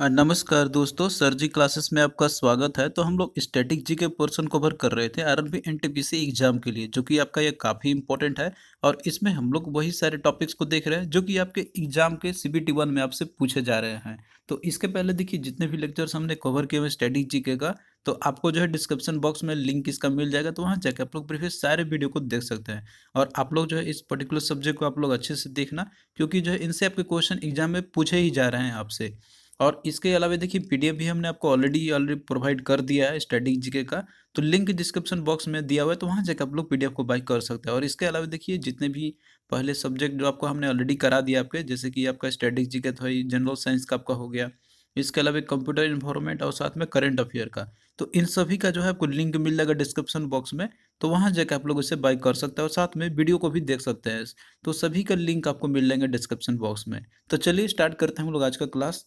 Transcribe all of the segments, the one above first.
नमस्कार दोस्तों सर जी क्लासेस में आपका स्वागत है तो हम लोग स्टैटिक जी के पोर्सन कवर कर रहे थे R N B N exam के लिए जो कि आपका ये काफ़ी इंपॉर्टेंट है और इसमें हम लोग वही सारे टॉपिक्स को देख रहे हैं जो कि आपके एग्जाम के सी बी टी वन में आपसे पूछे जा रहे हैं तो इसके पहले देखिए जितने भी लेक्चर्स हमने कवर किए हुए स्टैटिक जी का तो आपको जो है डिस्क्रिप्शन बॉक्स में लिंक इसका मिल जाएगा तो वहाँ जाकर आप लोग प्रीवियस सारे वीडियो को देख सकते हैं और आप लोग जो है इस पर्टिकुलर सब्जेक्ट को आप लोग अच्छे से देखना क्योंकि जो है इनसे आपके क्वेश्चन एग्जाम में पूछे ही जा रहे हैं आपसे और इसके अलावा देखिए पीडीएफ भी हमने आपको ऑलरेडी ऑलरेडी प्रोवाइड कर दिया है स्टैटिक जीके का तो लिंक डिस्क्रिप्शन बॉक्स में दिया हुआ है तो वहाँ जाकर आप लोग पीडीएफ को बाइक कर सकते हैं और इसके अलावा देखिए जितने भी पहले सब्जेक्ट जो आपको हमने ऑलरेडी करा दिया आपके जैसे कि आपका स्टडी जी था जनरल साइंस का आपका हो गया इसके अलावा कंप्यूटर इन्फॉर्मेंट और साथ में करेंट अफेयर का तो इन सभी का जो है आपको लिंक मिल जाएगा डिस्क्रिप्शन बॉक्स में तो वहाँ जाकर आप लोग इसे बाई कर सकते हैं और साथ में वीडियो को भी देख सकते हैं तो सभी का लिंक आपको मिल जाएंगे डिस्क्रिप्शन बॉक्स में तो चलिए स्टार्ट करते हैं हम लोग आज का क्लास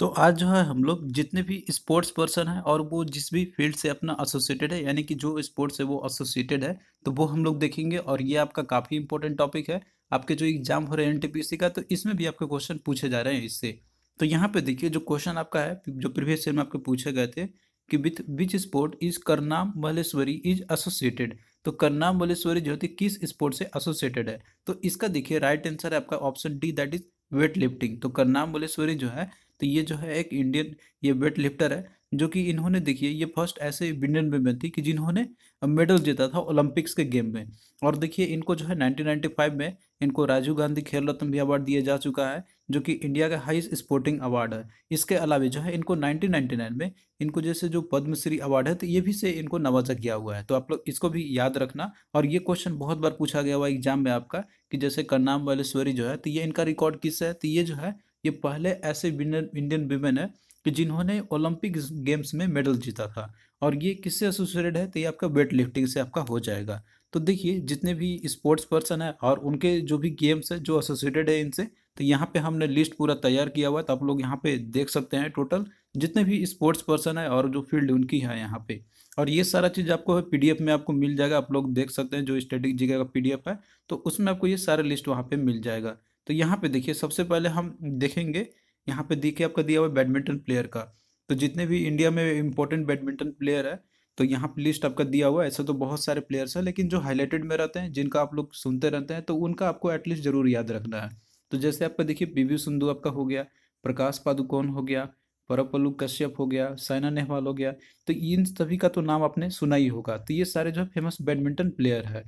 तो आज जो है हम लोग जितने भी स्पोर्ट्स पर्सन हैं और वो जिस भी फील्ड से अपना एसोसिएटेड है यानी कि जो स्पोर्ट्स है वो एसोसिएटेड है तो वो हम लोग देखेंगे और ये आपका काफ़ी इंपॉर्टेंट टॉपिक है आपके जो एग्जाम हो रहे हैं एन का तो इसमें भी आपके क्वेश्चन पूछे जा रहे हैं इससे तो यहाँ पे देखिए जो क्वेश्चन आपका है जो प्रीवियस ईयर में आपके पूछे गए थे कि with which sport is Karnam Malleswari is associated तो करनाम मलेश्वरी जो होती तो किस स्पोर्ट से एसोसिएटेड है तो इसका देखिए राइट आंसर है आपका option D that is weight lifting तो करनाम मलेश्वरी जो है तो ये जो है एक इंडियन ये वेट लिफ्टर है जो कि इन्होंने देखिए ये फर्स्ट ऐसे इंडियन वेमेन थी कि जिन्होंने मेडल जीता था ओलंपिक्स के गेम में और देखिए इनको जो है 1995 में इनको राजीव गांधी खेल रत्न भी अवार्ड दिया जा चुका है जो कि इंडिया का हाईस्ट स्पोर्टिंग अवार्ड है इसके अलावा जो है इनको 1999 में इनको जैसे जो पद्मश्री अवार्ड है तो ये भी से इनको नवाजा किया हुआ है तो आप लोग इसको भी याद रखना और ये क्वेश्चन बहुत बार पूछा गया हुआ एग्जाम में आपका कि जैसे करनाम वालेश्वरी जो है तो ये इनका रिकॉर्ड किस है तो ये जो है ये पहले ऐसे इंडियन वीमेन है कि जिन्होंने ओलंपिक गेम्स में मेडल जीता था और ये किससे एसोसिएटेड है तो ये आपका वेट लिफ्टिंग से आपका हो जाएगा तो देखिए जितने भी स्पोर्ट्स पर्सन है और उनके जो भी गेम्स है जो एसोसिएटेड है इनसे तो यहाँ पे हमने लिस्ट पूरा तैयार किया हुआ है तो आप लोग यहाँ पे देख सकते हैं टोटल जितने भी स्पोर्ट्स पर्सन है और जो फील्ड उनकी है यहाँ पे और ये सारा चीज़ आपको पीडीएफ में आपको मिल जाएगा आप लोग देख सकते हैं जो स्टेटिक जगह का पीडीएफ है तो उसमें आपको ये सारे लिस्ट वहाँ पे मिल जाएगा तो यहाँ पे देखिए सबसे पहले हम देखेंगे यहाँ पे देखिए आपका दिया हुआ बैडमिंटन प्लेयर का तो जितने भी इंडिया में इंपॉर्टेंट बैडमिंटन प्लेयर है तो यहाँ पे लिस्ट आपका दिया हुआ है ऐसे तो बहुत सारे प्लेयर्स हैं लेकिन जो हाईलाइटेड में रहते हैं जिनका आप लोग सुनते रहते हैं तो उनका आपको एटलीस्ट जरूर याद रखना है तो जैसे आपका देखिए पी वी सिंधु आपका हो गया प्रकाश पादुकोण हो गया परपलु कश्यप हो गया साइना नेहवाल हो गया तो इन सभी का तो नाम आपने सुना ही होगा तो ये सारे जो फेमस बैडमिंटन प्लेयर है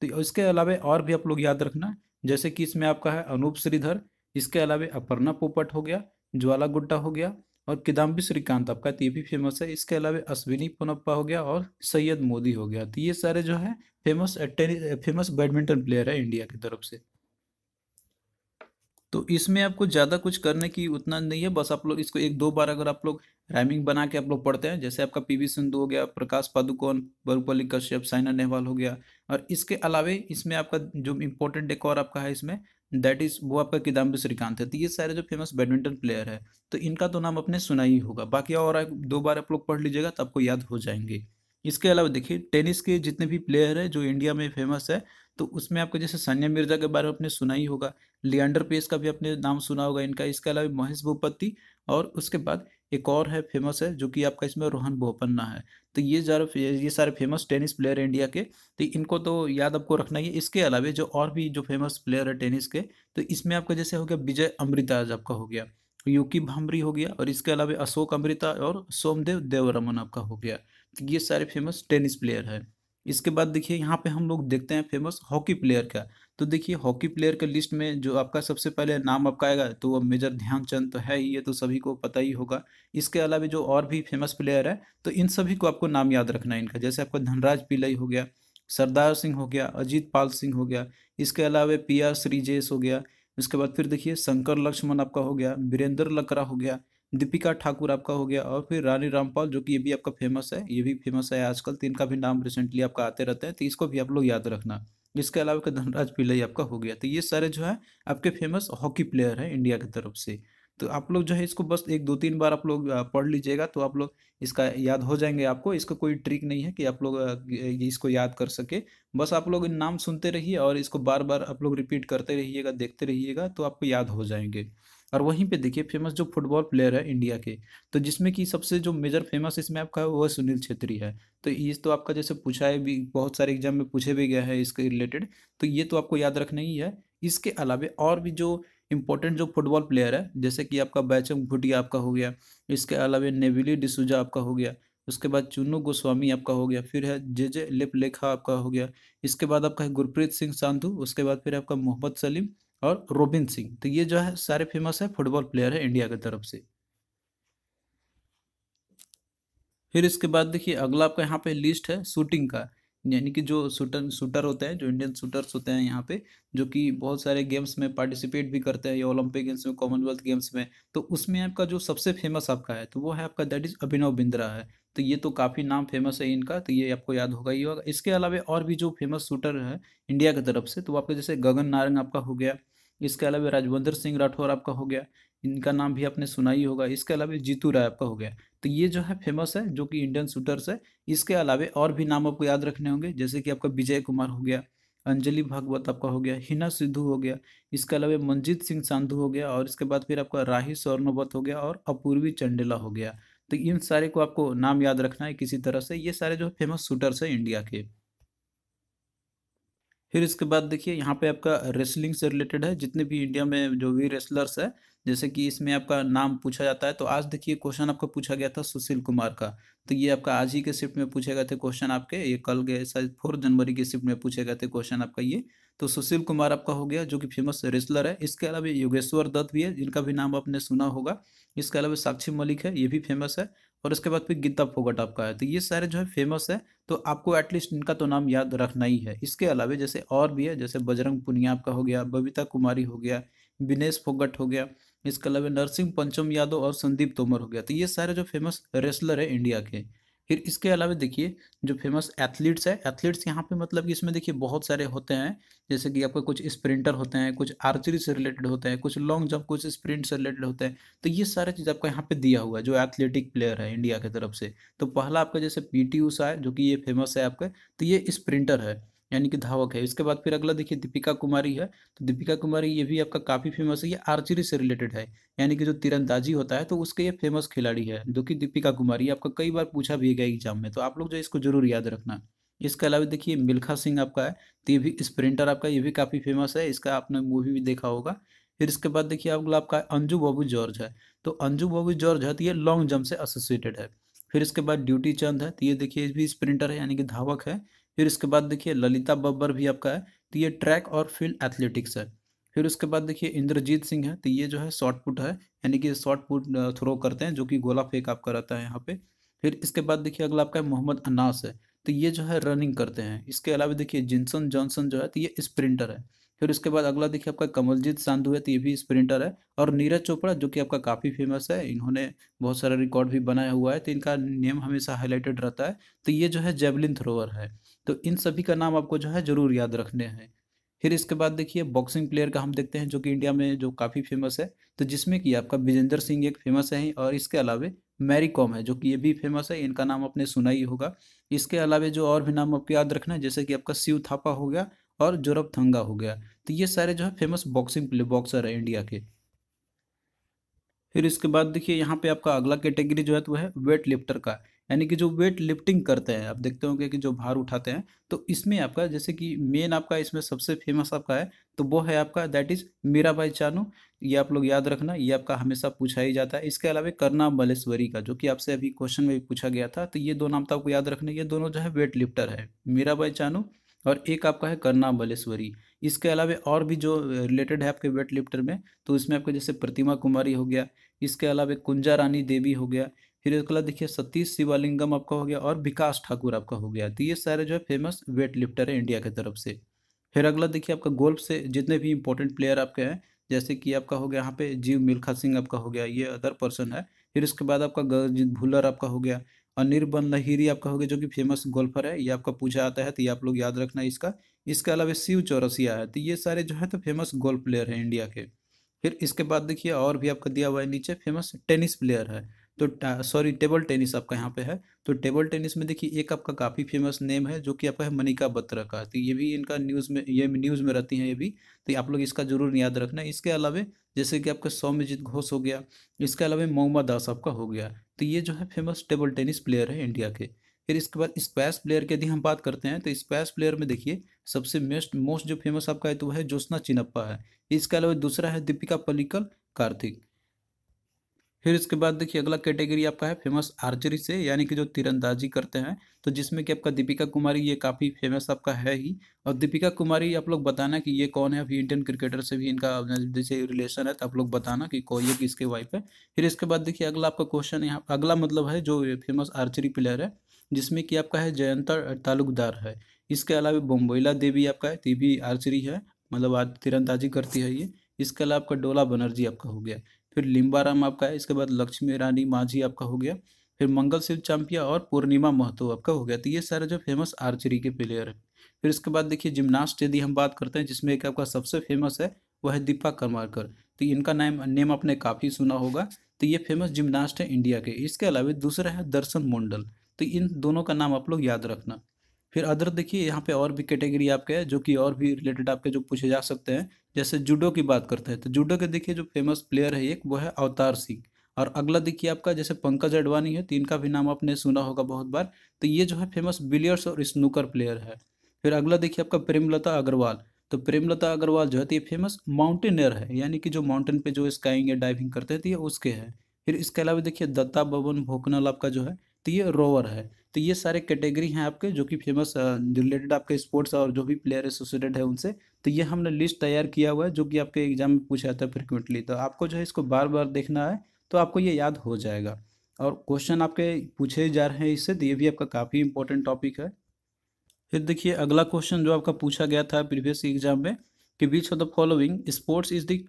तो इसके अलावा और भी आप लोग याद रखना जैसे कि इसमें आपका है अनूप श्रीधर इसके अलावा अपर्णा पोपट हो गया ज्वाला गुड्डा हो गया और किदाम्बी श्रीकांत आपका तो ये भी फेमस है इसके अलावा अश्विनी पोनप्पा हो गया और सैयद मोदी हो गया तो ये सारे जो है famous tennis famous badminton player है इंडिया की तरफ से तो इसमें आपको ज़्यादा कुछ करने की उतना नहीं है बस आप लोग इसको एक दो बार अगर आप लोग राइमिंग बना के आप लोग पढ़ते हैं जैसे आपका पीवी सिंधु हो गया प्रकाश पादुकोण बरुपल्ली कश्यप साइना नेहवाल हो गया और इसके अलावे इसमें आपका जो इम्पोर्टेंट और आपका है इसमें दैट इज़ वो आपका किदाम्बी श्रीकांत है तो ये सारे जो फेमस बैडमिंटन प्लेयर है तो इनका तो नाम आपने सुना ही होगा बाकी और दो बार आप लोग पढ़ लीजिएगा तो आपको याद हो जाएंगे इसके अलावा देखिए टेनिस के जितने भी प्लेयर हैं जो इंडिया में फेमस है तो उसमें आपको जैसे सानिया मिर्जा के बारे में आपने सुना ही होगा लियांडर पेस का भी अपने नाम सुना होगा इनका इसके अलावा महेश भूपति और उसके बाद एक और है फेमस है जो कि आपका इसमें रोहन बोपन्ना है तो ये ज़्यादा ये सारे फेमस टेनिस प्लेयर इंडिया के तो इनको तो याद आपको रखना ही है इसके अलावा जो और भी जो फेमस प्लेयर है टेनिस के तो इसमें आपका जैसे हो गया विजय अमृताज आपका हो गया यूकी भामरी हो गया और इसके अलावा अशोक अमृता और सोमदेव देवरमन आपका हो गया तो ये सारे फेमस टेनिस प्लेयर है इसके बाद देखिए यहाँ पे हम लोग देखते हैं फेमस हॉकी प्लेयर का तो देखिए हॉकी प्लेयर के लिस्ट में जो आपका सबसे पहले नाम आपका आएगा तो वो मेजर ध्यानचंद तो है ही ये तो सभी को पता ही होगा इसके अलावा जो और भी फेमस प्लेयर है तो इन सभी को आपको नाम याद रखना है इनका जैसे आपका धनराज पिलई हो गया सरदार सिंह हो गया अजीत पाल सिंह हो गया इसके अलावा पी आर श्रीजेश हो गया इसके बाद फिर देखिए शंकर लक्ष्मण आपका हो गया वीरेंद्र लकरा हो गया दीपिका ठाकुर आपका हो गया और फिर रानी रामपाल जो कि ये भी आपका फेमस है ये भी फेमस है आजकल तो इनका भी नाम रिसेंटली आपका आते रहते हैं तो इसको भी आप लोग याद रखना इसके अलावा का धनराज पिल्लई आपका हो गया तो ये सारे जो है आपके फेमस हॉकी प्लेयर हैं इंडिया की तरफ से तो आप लोग जो है इसको बस एक दो तीन बार आप लोग पढ़ लीजिएगा तो आप लोग इसका याद हो जाएंगे आपको इसका कोई ट्रिक नहीं है कि आप लोग इसको याद कर सके बस आप लोग नाम सुनते रहिए और इसको बार बार आप लोग रिपीट करते रहिएगा देखते रहिएगा तो आपको याद हो जाएंगे और वहीं पे देखिए फेमस जो फुटबॉल प्लेयर है इंडिया के तो जिसमें कि सबसे जो मेजर फेमस इसमें आपका है है सुनील छेत्री है तो ये तो आपका जैसे पूछा है भी बहुत सारे एग्जाम में पूछे भी गया है इसके रिलेटेड तो ये तो आपको याद रखना ही है इसके अलावा और भी जो इंपॉर्टेंट जो फुटबॉल प्लेयर है जैसे कि आपका बैचम भुटिया आपका हो गया इसके अलावा नेविली डिसूजा आपका हो गया उसके बाद चुनू गोस्वामी आपका हो गया फिर है जे जे लिप लेखा आपका हो गया इसके बाद आपका है गुरप्रीत सिंह सांधु उसके बाद फिर आपका मोहम्मद सलीम और रोबिन सिंह तो ये जो है सारे फेमस है फुटबॉल प्लेयर है इंडिया की तरफ से फिर इसके बाद देखिए अगला आपका यहाँ पे लिस्ट है शूटिंग का यानी कि जो शूटर शूटर होते हैं जो इंडियन शूटर्स होते हैं यहाँ पे जो कि बहुत सारे गेम्स में पार्टिसिपेट भी करते हैं या ओलंपिक गेम्स में कॉमनवेल्थ गेम्स में तो उसमें आपका जो सबसे फेमस आपका है तो वो है आपका दैट इज़ अभिनव बिंद्रा है तो ये तो काफ़ी नाम फेमस है इनका तो ये आपको याद होगा ही होगा इसके अलावा और भी जो फेमस शूटर है इंडिया की तरफ से तो आपके जैसे गगन नारंग आपका हो गया इसके अलावा राजवंदर सिंह राठौर आपका हो गया इनका नाम भी आपने सुना ही होगा इसके अलावा जीतू राय आपका हो गया तो ये जो है फेमस है जो कि इंडियन शूटर्स है इसके अलावा और भी नाम आपको याद रखने होंगे जैसे कि आपका विजय कुमार हो गया अंजलि भागवत आपका हो गया हिना सिद्धू हो गया इसके अलावा मंजीत सिंह साधु हो गया और इसके बाद फिर आपका राही स्वर्णवत हो गया और अपूर्वी चंडेला हो गया तो इन सारे को आपको नाम याद रखना है किसी तरह से ये सारे जो फेमस शूटर्स हैं इंडिया के फिर इसके बाद देखिए यहाँ पे आपका रेसलिंग से रिलेटेड है जितने भी इंडिया में जो भी रेसलर्स है जैसे कि इसमें आपका नाम पूछा जाता है तो आज देखिए क्वेश्चन आपका पूछा गया था सुशील कुमार का तो ये आपका आज ही के शिफ्ट में पूछे गए थे क्वेश्चन आपके ये कल गए शायद फोर्थ जनवरी के शिफ्ट में पूछे गए थे क्वेश्चन आपका ये तो सुशील कुमार आपका हो गया जो कि फेमस रेसलर है इसके अलावा योगेश्वर दत्त भी है जिनका भी नाम आपने सुना होगा इसके अलावा साक्षी मलिक है ये भी फेमस है और उसके बाद फिर गीता फोगट आपका है तो ये सारे जो है फेमस है तो आपको एटलीस्ट इनका तो नाम याद रखना ही है इसके अलावा जैसे और भी है जैसे बजरंग पुनिया आपका हो गया बबीता कुमारी हो गया विनेश फोगट हो गया इसके अलावा नरसिंह पंचम यादव और संदीप तोमर हो गया तो ये सारे जो फेमस रेसलर है इंडिया के फिर इसके अलावा देखिए जो फेमस एथलीट्स है एथलीट्स यहाँ पे मतलब कि इसमें देखिए बहुत सारे होते हैं जैसे कि आपका कुछ स्प्रिंटर होते हैं कुछ आर्चरी से रिलेटेड होते हैं कुछ लॉन्ग जंप कुछ स्प्रिंट से रिलेटेड होते हैं तो ये सारे चीज़ आपका यहाँ पे दिया हुआ है जो एथलेटिक प्लेयर है इंडिया की तरफ से तो पहला आपका जैसे पी टी है जो कि ये फेमस है आपका तो ये स्प्रिंटर है यानी कि धावक है इसके बाद फिर अगला देखिए दीपिका कुमारी है तो दीपिका कुमारी ये भी आपका काफ़ी फेमस है ये आर्चरी से रिलेटेड है यानी कि जो तीरंदाजी होता है तो उसके ये फेमस खिलाड़ी है जो कि दीपिका कुमारी आपका कई बार पूछा भी गया एग्जाम में तो आप लोग जो इसको जरूर याद रखना इसके अलावा देखिए मिल्खा सिंह आपका है तो ये भी स्प्रिंटर आपका ये भी काफ़ी फेमस है इसका आपने मूवी भी देखा होगा फिर इसके बाद देखिए अगला आपका अंजू बाबू जॉर्ज है तो अंजू बाबू जॉर्ज है तो ये लॉन्ग जंप से एसोसिएटेड है फिर इसके बाद ड्यूटी चंद है तो ये देखिए भी स्प्रिंटर है यानी कि धावक है फिर उसके बाद देखिए ललिता बब्बर भी आपका है तो ये ट्रैक और फील्ड एथलेटिक्स है फिर उसके बाद देखिए इंद्रजीत सिंह है तो ये जो है शॉर्ट पुट है यानी कि शॉर्ट पुट थ्रो करते हैं जो कि गोला फेंक आपका रहता है यहाँ पे फिर इसके बाद देखिए अगला आपका मोहम्मद अनास है तो ये जो है रनिंग करते हैं इसके अलावा देखिए जिनसन जॉनसन जो है तो ये स्प्रिंटर है फिर उसके बाद अगला देखिए आपका कमलजीत सांधु है तो ये भी स्प्रिंटर है और नीरज चोपड़ा जो कि आपका काफ़ी फेमस है इन्होंने बहुत सारा रिकॉर्ड भी बनाया हुआ है तो इनका नेम हमेशा हाईलाइटेड रहता है तो ये जो है जेवलिन थ्रोअर है तो इन सभी का नाम आपको जो है ज़रूर याद रखने हैं फिर इसके बाद देखिए बॉक्सिंग प्लेयर का हम देखते हैं जो कि इंडिया में जो काफ़ी फेमस है तो जिसमें कि आपका विजेंद्र सिंह एक फेमस है और इसके अलावे मैरी कॉम है जो कि ये भी फेमस है इनका नाम आपने सुना ही होगा इसके अलावा जो और भी नाम आपको याद रखना है जैसे कि आपका शिव थापा हो गया और जोरब थंगा हो गया तो ये सारे जो है फेमस बॉक्सिंग प्ले बॉक्सर है इंडिया के फिर इसके बाद देखिए यहाँ पे आपका अगला कैटेगरी जो है तो वो है वेट लिफ्टर का यानी कि जो वेट लिफ्टिंग करते हैं आप देखते होंगे कि जो भार उठाते हैं तो इसमें आपका जैसे कि मेन आपका इसमें सबसे फेमस आपका है तो वो है आपका दैट इज़ मीरा भाई चानू ये आप लोग याद रखना ये आपका हमेशा पूछा ही जाता है इसके अलावा करना मलेश्वरी का जो कि आपसे अभी क्वेश्चन में भी पूछा गया था तो ये दो नाम तो आपको याद रखना ये दोनों जो है वेट लिफ्टर है मीरा चानू और एक आपका है करना बलेश्वरी इसके अलावा और भी जो रिलेटेड है आपके वेट लिफ्टर में तो इसमें आपका जैसे प्रतिमा कुमारी हो गया इसके अलावा कुंजा रानी देवी हो गया फिर इसके अलावा देखिए सतीश शिवालिंगम आपका हो गया और विकास ठाकुर आपका हो गया तो ये सारे जो है फेमस वेट लिफ्टर है इंडिया की तरफ से फिर अगला देखिए आपका गोल्फ से जितने भी इंपॉर्टेंट प्लेयर आपके हैं जैसे कि आपका हो गया यहाँ पे जीव मिल्खा सिंह आपका हो गया ये अदर पर्सन है फिर इसके बाद आपका गगनजीत भुल्लर आपका हो गया अनिर्बन लहिरी आप कहोगे जो कि फेमस गोल्फर है ये आपका पूछा आता है तो ये आप लोग याद रखना इसका इसके अलावा शिव चौरसिया है तो ये सारे जो है तो फेमस गोल्फ प्लेयर है इंडिया के फिर इसके बाद देखिए और भी आपका दिया हुआ है नीचे फेमस टेनिस प्लेयर है तो सॉरी टेबल टेनिस आपका यहाँ पे है तो टेबल टेनिस में देखिए एक आपका काफ़ी फेमस नेम है जो कि आपका है मनिका बत्रा का तो ये भी इनका न्यूज़ में ये न्यूज़ में रहती हैं ये भी तो आप लोग इसका जरूर याद रखना इसके अलावा जैसे कि आपका सौम्यजीत घोष हो गया इसके अलावा मोहम्मद दास आपका हो गया तो ये जो है फेमस टेबल टेनिस प्लेयर है इंडिया के फिर इसके बाद स्क्वैश प्लेयर की यदि हम बात करते हैं तो स्क्वैश प्लेयर में देखिए सबसे मेस्ट मोस्ट जो फेमस आपका है तो वह है जोशना चिनप्पा है इसके अलावा दूसरा है दीपिका पलिकल कार्तिक फिर इसके बाद देखिए अगला कैटेगरी आपका है फेमस आर्चरी से यानी कि जो तीरंदाजी करते हैं तो जिसमें कि आपका दीपिका कुमारी ये काफ़ी फेमस आपका है ही और दीपिका कुमारी आप लोग बताना कि ये कौन है अभी इंडियन क्रिकेटर से भी इनका जैसे रिलेशन है तो आप लोग बताना कि कौन ये किसके वाइफ है फिर इसके बाद देखिए अगला आपका क्वेश्चन यहाँ अगला मतलब है जो फेमस आर्चरी प्लेयर है जिसमें कि आपका है जयंता तालुकदार है इसके अलावा बोम्बोइला देवी आपका है देवी आर्चरी है मतलब तीरंदाजी करती है ये इसके अलावा आपका डोला बनर्जी आपका हो गया फिर लिम्बाराम आपका है इसके बाद लक्ष्मी रानी माझी आपका हो गया फिर मंगल शिव चांपिया और पूर्णिमा महतो आपका हो गया तो ये सारे जो फेमस आर्चरी के प्लेयर हैं फिर इसके बाद देखिए जिमनास्ट यदि हम बात करते हैं जिसमें एक आपका सबसे फेमस है वह है दीपा करमारकर तो इनका नाम नेम आपने काफ़ी सुना होगा तो ये फेमस जिमनास्ट है इंडिया के इसके अलावा दूसरा है दर्शन मंडल तो इन दोनों का नाम आप लोग याद रखना फिर अदर देखिए यहाँ पे और भी कैटेगरी आपके है जो कि और भी रिलेटेड आपके जो पूछे जा सकते हैं जैसे जूडो की बात करते हैं तो जूडो के देखिए जो फेमस प्लेयर है एक वो है अवतार सिंह और अगला देखिए आपका जैसे पंकज अडवाणी है तो इनका भी नाम आपने सुना होगा बहुत बार तो ये जो है फेमस बिलियर्स और स्नूकर प्लेयर है फिर अगला देखिए आपका प्रेमलता अग्रवाल तो प्रेमलता अग्रवाल जो है तो ये फेमस माउंटेनियर है यानी कि जो माउंटेन पे जो स्काइंग या डाइविंग करते हैं तो ये उसके है फिर इसके अलावा देखिए दत्ता बबन भोकनल आपका जो है तो ये रोवर है तो ये सारे कैटेगरी हैं आपके जो कि फेमस रिलेटेड आपके स्पोर्ट्स और जो भी प्लेयर एसोसिएटेड है उनसे तो ये हमने लिस्ट तैयार किया हुआ है जो कि आपके एग्जाम में पूछा जाता है फ्रिक्वेंटली तो आपको जो है इसको बार बार देखना है तो आपको ये याद हो जाएगा और क्वेश्चन आपके पूछे जा रहे हैं इससे तो ये भी आपका काफ़ी इंपॉर्टेंट टॉपिक है फिर देखिए अगला क्वेश्चन जो आपका पूछा गया था प्रीवियस एग्जाम में कि which of the following sports is the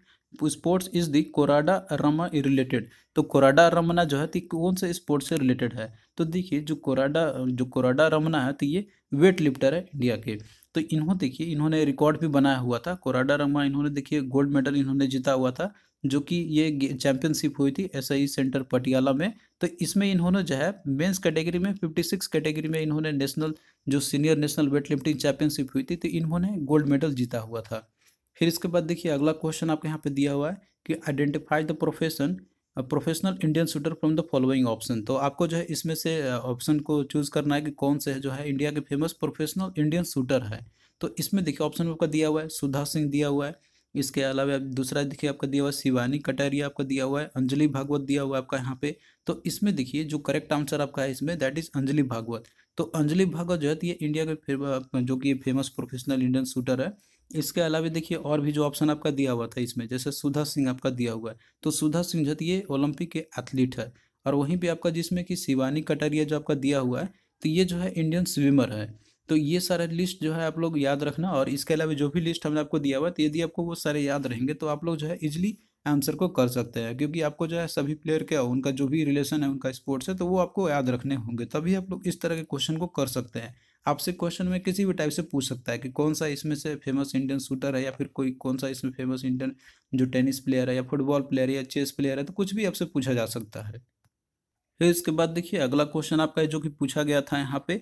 sports is the Korada Rama related तो कोराडा रमना जो है तो कौन से स्पोर्ट्स से रिलेटेड है तो देखिए जो कोराडा जो कोराडा रमना है तो ये वेट लिफ्टर है इंडिया के तो इन्हों देखिए इन्होंने रिकॉर्ड भी बनाया हुआ था कोराडा रमा इन्होंने देखिए गोल्ड मेडल इन्होंने जीता हुआ था जो कि ये चैंपियनशिप हुई थी एस आई सेंटर पटियाला में तो इसमें इन्होंने जो है मेंस कैटेगरी में 56 कैटेगरी में इन्होंने नेशनल जो senior national weight lifting championship हुई थी तो इन्होंने गोल्ड मेडल जीता हुआ था फिर इसके बाद देखिए अगला क्वेश्चन आपके यहाँ पे दिया हुआ है कि identify the profession professional Indian shooter from the following option तो आपको जो है इसमें से ऑप्शन को चूज़ करना है कि कौन से जो है इंडिया के फेमस प्रोफेशनल इंडियन शूटर है तो इसमें देखिए ऑप्शन आपका दिया हुआ है सुधा सिंह दिया हुआ है इसके अलावा दूसरा देखिए आपका दिया हुआ है शिवानी कटारिया आपका दिया हुआ है अंजलि भागवत दिया हुआ है आपका यहाँ पे तो इसमें देखिए जो करेक्ट आंसर आपका है इसमें दैट इज़ अंजलि भागवत तो अंजलि भागवत जो है तो ये इंडिया के जो कि फेमस प्रोफेशनल इंडियन शूटर है इसके अलावा देखिए और भी जो ऑप्शन आपका दिया हुआ था इसमें जैसे सुधा सिंह आपका दिया हुआ है तो सुधा सिंह ये ओलंपिक के एथलीट है और वहीं पे आपका जिसमें कि शिवानी कटारिया जो आपका दिया हुआ है तो ये जो है इंडियन स्विमर है तो ये सारा लिस्ट जो है आप लोग याद रखना और इसके अलावा जो भी लिस्ट हमने आपको दिया हुआ है तो यदि आपको वो सारे याद रहेंगे तो आप लोग जो है इजिली आंसर को कर सकते हैं क्योंकि आपको जो है सभी प्लेयर के उनका जो भी रिलेशन है उनका स्पोर्ट्स है तो वो आपको याद रखने होंगे तभी आप लोग इस तरह के क्वेश्चन को कर सकते हैं आपसे क्वेश्चन में किसी भी टाइप से पूछ सकता है कि कौन सा इसमें से फेमस इंडियन शूटर है या फिर कोई कौन सा इसमें फेमस इंडियन जो टेनिस प्लेयर है या फुटबॉल प्लेयर है या चेस प्लेयर है तो कुछ भी आपसे पूछा जा सकता है फिर इसके बाद देखिए अगला क्वेश्चन आपका है जो कि पूछा गया था यहाँ पे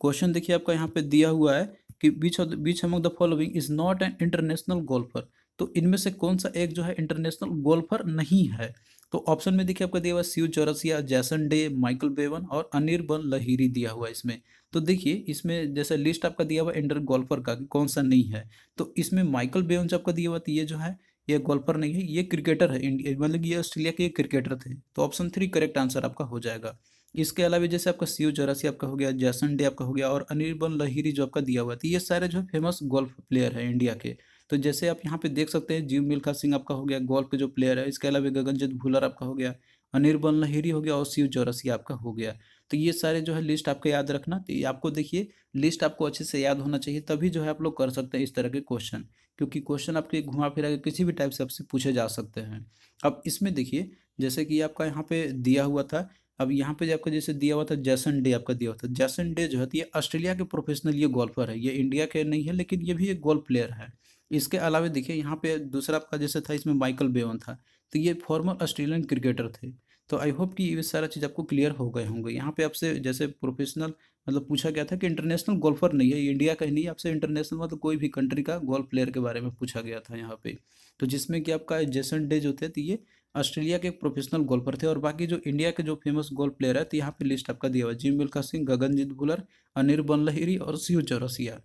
क्वेश्चन देखिए आपका यहाँ पे दिया हुआ है कि which which among the following is not an international golfer तो इनमें से कौन सा एक जो है इंटरनेशनल गोल्फर नहीं है तो ऑप्शन में देखिए आपका दिया हुआ शिव चौरसिया जैसन डे माइकल बेवन और अनिर्बन लहिरी दिया हुआ है इसमें तो देखिए इसमें जैसा लिस्ट आपका दिया हुआ इंडर गोल्फर का कौन सा नहीं है तो इसमें माइकल बेवन जो आपका दिया हुआ ये जो है ये गोल्फर नहीं है ये क्रिकेटर है मतलब ये ऑस्ट्रेलिया के क्रिकेटर थे तो ऑप्शन थ्री करेक्ट आंसर आपका हो जाएगा इसके अलावा जैसे आपका शिव चौरासी आपका हो गया जैसन डे आपका हो गया और अनिर्बन लहिरी जो आपका दिया हुआ था ये सारे जो फेमस गोल्फ प्लेयर है इंडिया के तो जैसे आप यहाँ पे देख सकते हैं जीव मिल्खा सिंह आपका हो गया गोल्फ के जो प्लेयर है इसके अलावा गगनजीत भूलर आपका हो गया अनिर्बल नहेरी हो गया और शिव चौरसिया आपका हो गया तो ये सारे जो है लिस्ट आपको याद रखना तो ये आपको देखिए लिस्ट आपको अच्छे से याद होना चाहिए तभी जो है आप लोग कर सकते हैं इस तरह के क्वेश्चन क्योंकि क्वेश्चन आपके घुमा फिरा के किसी भी टाइप से आपसे पूछे जा सकते हैं अब इसमें देखिए जैसे कि आपका यहाँ पे दिया हुआ था अब यहाँ पे आपका जैसे दिया हुआ था जैसन डे आपका दिया हुआ था जैसन डे जो है तो ये ऑस्ट्रेलिया के प्रोफेशनल ये गोल्फर है ये इंडिया के नहीं है लेकिन ये भी एक गोल्फ प्लेयर है इसके अलावा देखिए यहाँ पे दूसरा आपका जैसे था इसमें माइकल बेवन था तो ये फॉर्मर ऑस्ट्रेलियन क्रिकेटर थे तो आई होप कि ये सारा चीज़ आपको क्लियर हो गए होंगे यहाँ पे आपसे जैसे प्रोफेशनल मतलब पूछा गया था कि इंटरनेशनल गोल्फर नहीं है इंडिया का ही नहीं आपसे इंटरनेशनल मतलब कोई भी कंट्री का गोल्फ प्लेयर के बारे में पूछा गया था यहाँ पे तो जिसमें कि आपका जेसन डे जो थे तो ये ऑस्ट्रेलिया के एक प्रोफेशनल गोल्फर थे और बाकी जो इंडिया के जो फेमस गोल्फ प्लेयर है तो यहाँ पे लिस्ट आपका दिया हुआ जिम मिल्खा सिंह गगनजीत भुलर अनिर्बन बनलहरी और शिव चौरसिया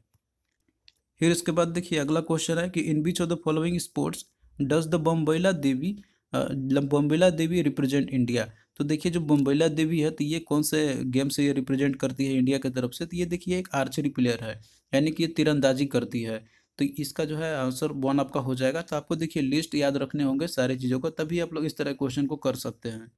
फिर इसके बाद देखिए अगला क्वेश्चन है कि in which of the following sports does the Bombayla Devi Bombayla Devi represent India तो देखिए जो बम्बेला देवी है तो ये कौन से गेम से ये रिप्रेजेंट करती है इंडिया की तरफ से तो ये देखिए एक आर्चरी प्लेयर है यानी कि ये तीरंदाजी करती है तो इसका जो है आंसर वन आपका हो जाएगा तो आपको देखिए लिस्ट याद रखने होंगे सारी चीज़ों को तभी आप लोग इस तरह क्वेश्चन को कर सकते हैं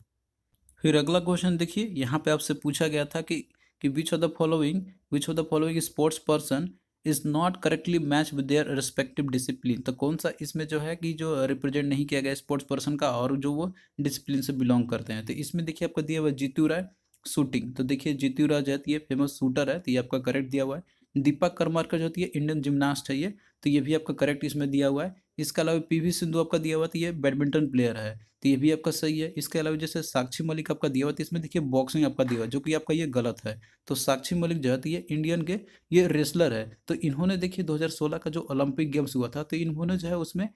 फिर अगला क्वेश्चन देखिए यहाँ पे आपसे पूछा गया था कि कि which of the following which of the following sports person is not correctly match with their respective discipline तो कौन सा इसमें जो है कि जो रिप्रेजेंट नहीं किया गया स्पोर्ट्स पर्सन का और जो वो डिसिप्लिन से बिलोंग करते हैं तो इसमें देखिए आपका दिया हुआ जीतू राय शूटिंग तो देखिए जीतू राय जो है तो ये फेमस शूटर है तो ये आपका करेक्ट दिया हुआ है दीपक करमारकर जो होती है इंडियन तो जिमनास्ट है ये तो ये भी आपका करेक्ट इसमें दिया हुआ है इसके अलावा पीवी सिंधु आपका दिया हुआ तो ये बैडमिंटन प्लेयर है तो ये भी आपका सही है इसके अलावा जैसे साक्षी मलिक आपका दिया हुआ तो इसमें देखिए बॉक्सिंग आपका दिया हुआ जो कि आपका ये गलत है तो साक्षी मलिक जो है तो ये इंडियन के ये रेसलर है तो इन्होंने देखिए 2016 का जो ओलंपिक गेम्स हुआ था तो इन्होंने जो है उसमें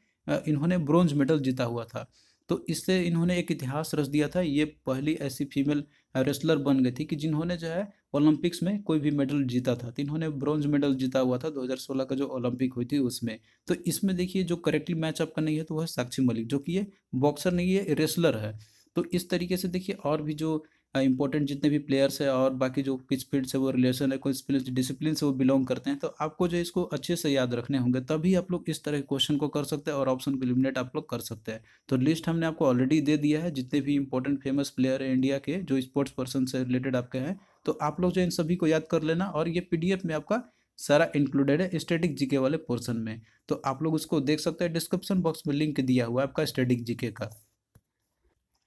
इन्होंने ब्रॉन्ज मेडल जीता हुआ था तो इससे इन्होंने एक इतिहास रच दिया था ये पहली ऐसी फीमेल रेसलर बन गई थी कि जिन्होंने जो है ओलंपिक्स में कोई भी मेडल जीता था तो इन्होंने ब्रॉन्ज मेडल जीता हुआ था 2016 का जो ओलंपिक हुई थी उसमें तो इसमें देखिए जो करेक्टली मैच आपका नहीं है तो वह साक्षी मलिक जो कि ये बॉक्सर नहीं है रेसलर है तो इस तरीके से देखिए और भी जो इंपॉर्टेंट जितने भी प्लेयर्स है और बाकी जो किस फील्ड से वो रिलेशन है कोई डिसिप्लिन से वो बिलोंग करते हैं तो आपको जो इसको अच्छे से याद रखने होंगे तभी आप लोग इस तरह के क्वेश्चन को कर सकते हैं और ऑप्शन को इलिमिनेट आप लोग कर सकते हैं तो लिस्ट हमने आपको ऑलरेडी दे दिया है जितने भी इंपॉर्टेंट फेमस प्लेयर है इंडिया के जो स्पोर्ट्स पर्सन से रिलेटेड आपके हैं तो आप लोग जो इन सभी को याद कर लेना और ये पी में आपका सारा इंक्लूडेड है स्टेटिक जीके वाले पोर्सन में तो आप लोग उसको देख सकते हैं डिस्क्रिप्शन बॉक्स में लिंक दिया हुआ है आपका स्टेटिक जीके का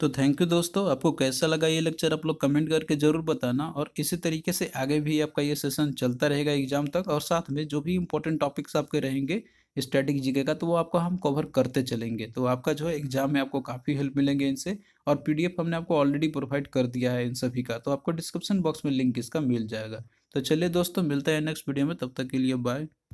तो थैंक यू दोस्तों आपको कैसा लगा ये लेक्चर आप लोग कमेंट करके ज़रूर बताना और इसी तरीके से आगे भी आपका ये सेशन चलता रहेगा एग्जाम तक और साथ में जो भी इंपॉर्टेंट टॉपिक्स आपके रहेंगे स्टैटिक जीके का तो वो आपको हम कवर करते चलेंगे तो आपका जो है एग्जाम में आपको काफ़ी हेल्प मिलेंगे इनसे और पीडीएफ हमने आपको ऑलरेडी प्रोवाइड कर दिया है इन सभी का तो आपको डिस्क्रिप्शन बॉक्स में लिंक इसका मिल जाएगा तो चलिए दोस्तों मिलता है नेक्स्ट वीडियो में तब तक के लिए बाय